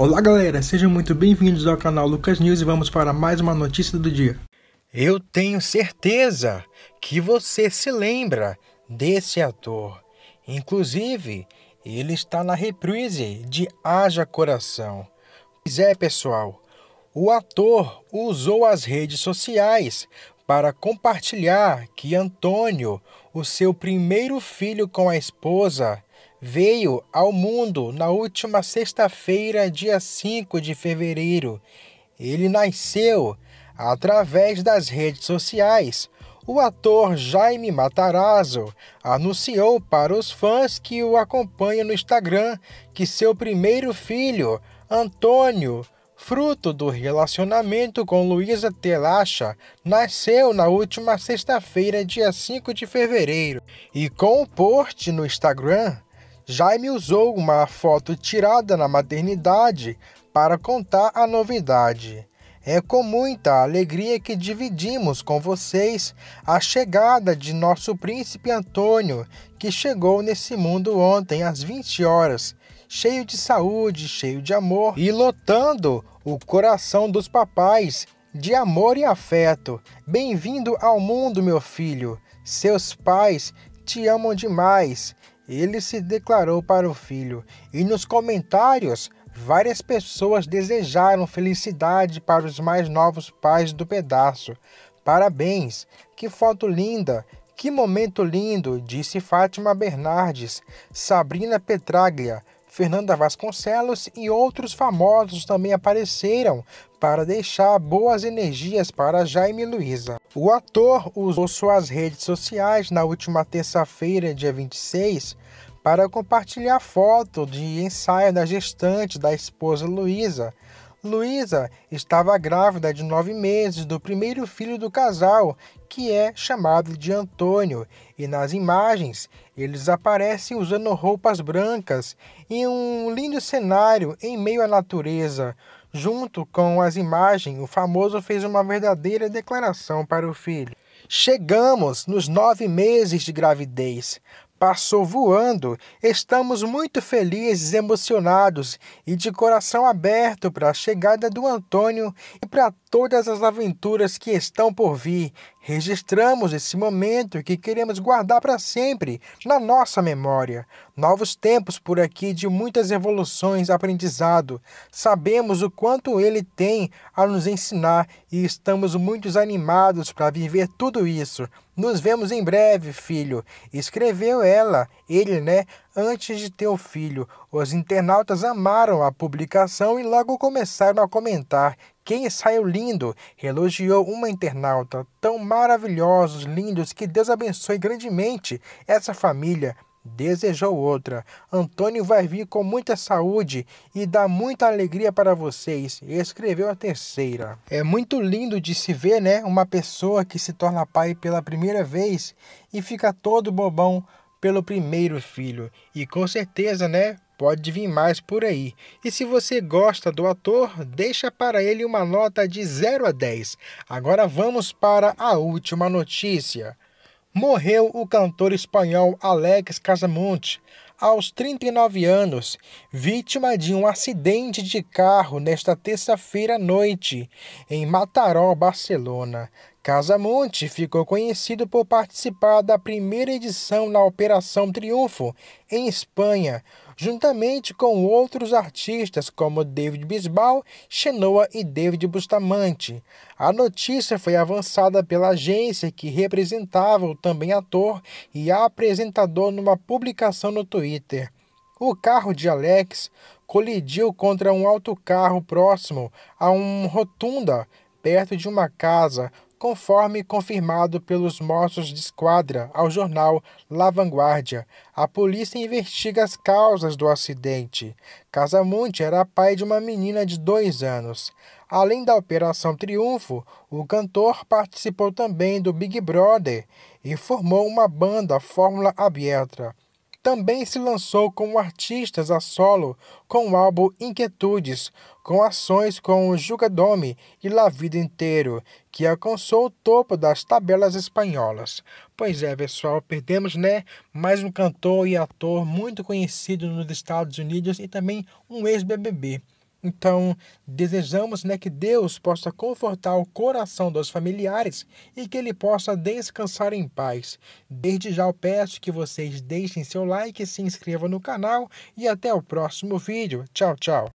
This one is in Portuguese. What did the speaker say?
Olá galera, sejam muito bem-vindos ao canal Lucas News e vamos para mais uma notícia do dia. Eu tenho certeza que você se lembra desse ator. Inclusive, ele está na reprise de Haja Coração. Pois é, pessoal, o ator usou as redes sociais para compartilhar que Antônio, o seu primeiro filho com a esposa, veio ao mundo na última sexta-feira, dia 5 de fevereiro. Ele nasceu através das redes sociais. O ator Jaime Matarazzo anunciou para os fãs que o acompanham no Instagram que seu primeiro filho, Antônio, fruto do relacionamento com Luísa Telacha, nasceu na última sexta-feira, dia 5 de fevereiro. E com o post no Instagram, Jaime usou uma foto tirada na maternidade para contar a novidade. É com muita alegria que dividimos com vocês a chegada de nosso príncipe Antônio, que chegou nesse mundo ontem às 20 horas, cheio de saúde, cheio de amor e lotando o coração dos papais de amor e afeto. Bem-vindo ao mundo, meu filho. Seus pais te amam demais ele se declarou para o filho, e nos comentários, várias pessoas desejaram felicidade para os mais novos pais do pedaço. Parabéns! Que foto linda! Que momento lindo! disse Fátima Bernardes, Sabrina Petraglia, Fernanda Vasconcelos e outros famosos também apareceram para deixar boas energias para Jaime Luiza. O ator usou suas redes sociais na última terça-feira, dia 26, para compartilhar foto de ensaio da gestante da esposa Luísa. Luísa estava grávida de nove meses do primeiro filho do casal, que é chamado de Antônio, e nas imagens eles aparecem usando roupas brancas em um lindo cenário em meio à natureza. Junto com as imagens, o famoso fez uma verdadeira declaração para o filho. Chegamos nos nove meses de gravidez. Passou voando. Estamos muito felizes, emocionados e de coração aberto para a chegada do Antônio e para todas as aventuras que estão por vir. Registramos esse momento que queremos guardar para sempre na nossa memória. Novos tempos por aqui de muitas evoluções, aprendizado. Sabemos o quanto ele tem a nos ensinar e estamos muito animados para viver tudo isso. Nos vemos em breve, filho. Escreveu ela, ele, né, antes de ter o filho. Os internautas amaram a publicação e logo começaram a comentar. Quem saiu lindo! Elogiou uma internauta. Tão maravilhosos, lindos, que Deus abençoe grandemente essa família desejou outra. Antônio vai vir com muita saúde e dá muita alegria para vocês, escreveu a terceira. É muito lindo de se ver, né? Uma pessoa que se torna pai pela primeira vez e fica todo bobão pelo primeiro filho. E com certeza, né? Pode vir mais por aí. E se você gosta do ator, deixa para ele uma nota de 0 a 10. Agora vamos para a última notícia morreu o cantor espanhol Alex Casamonte, aos 39 anos, vítima de um acidente de carro nesta terça-feira à noite, em Mataró, Barcelona. Casamonte ficou conhecido por participar da primeira edição da Operação Triunfo em Espanha, juntamente com outros artistas como David Bisbal, Chenoa e David Bustamante. A notícia foi avançada pela agência que representava o também ator e apresentador numa publicação no Twitter. O carro de Alex colidiu contra um autocarro próximo a uma rotunda perto de uma casa, conforme confirmado pelos moços de esquadra ao jornal La Vanguardia. A polícia investiga as causas do acidente. Casamonte era pai de uma menina de dois anos. Além da Operação Triunfo, o cantor participou também do Big Brother e formou uma banda Fórmula Abierta também se lançou como artistas a solo com o álbum Inquietudes, com ações com Jugadome e La Vida Inteiro, que alcançou o topo das tabelas espanholas. Pois é, pessoal, perdemos, né? Mais um cantor e ator muito conhecido nos Estados Unidos e também um ex-BBB. Então, desejamos né, que Deus possa confortar o coração dos familiares e que ele possa descansar em paz. Desde já eu peço que vocês deixem seu like, se inscrevam no canal e até o próximo vídeo. Tchau, tchau.